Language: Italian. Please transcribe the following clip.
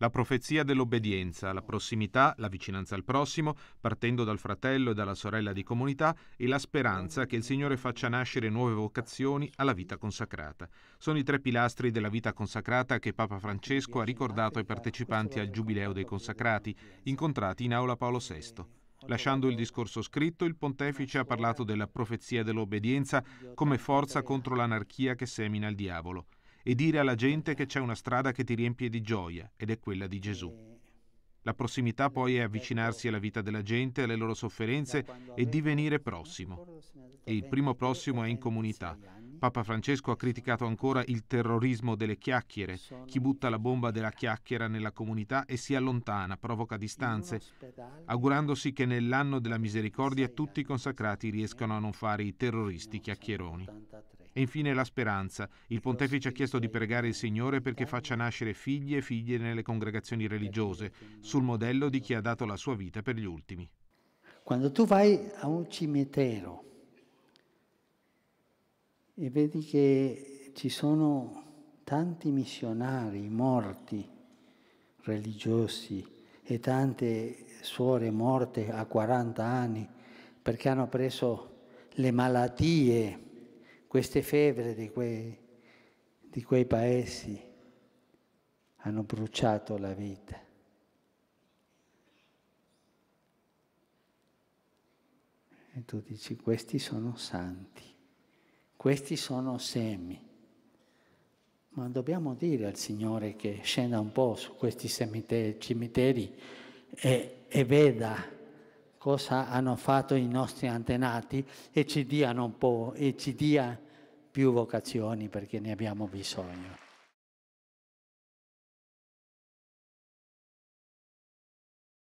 La profezia dell'obbedienza, la prossimità, la vicinanza al prossimo, partendo dal fratello e dalla sorella di comunità, e la speranza che il Signore faccia nascere nuove vocazioni alla vita consacrata. Sono i tre pilastri della vita consacrata che Papa Francesco ha ricordato ai partecipanti al Giubileo dei Consacrati, incontrati in aula Paolo VI. Lasciando il discorso scritto, il pontefice ha parlato della profezia dell'obbedienza come forza contro l'anarchia che semina il diavolo e dire alla gente che c'è una strada che ti riempie di gioia ed è quella di Gesù. La prossimità poi è avvicinarsi alla vita della gente, alle loro sofferenze e divenire prossimo. E il primo prossimo è in comunità. Papa Francesco ha criticato ancora il terrorismo delle chiacchiere, chi butta la bomba della chiacchiera nella comunità e si allontana, provoca distanze, augurandosi che nell'anno della misericordia tutti i consacrati riescano a non fare i terroristi chiacchieroni. E infine la speranza. Il pontefice ha chiesto di pregare il Signore perché faccia nascere figli e figlie nelle congregazioni religiose, sul modello di chi ha dato la sua vita per gli ultimi. Quando tu vai a un cimitero e vedi che ci sono tanti missionari morti, religiosi, e tante suore morte a 40 anni perché hanno preso le malattie queste febbre di quei, di quei paesi hanno bruciato la vita. E tu dici, questi sono santi, questi sono semi. Ma dobbiamo dire al Signore che scenda un po' su questi cimiteri e, e veda cosa hanno fatto i nostri antenati e ci diano un po' e ci dia più vocazioni perché ne abbiamo bisogno.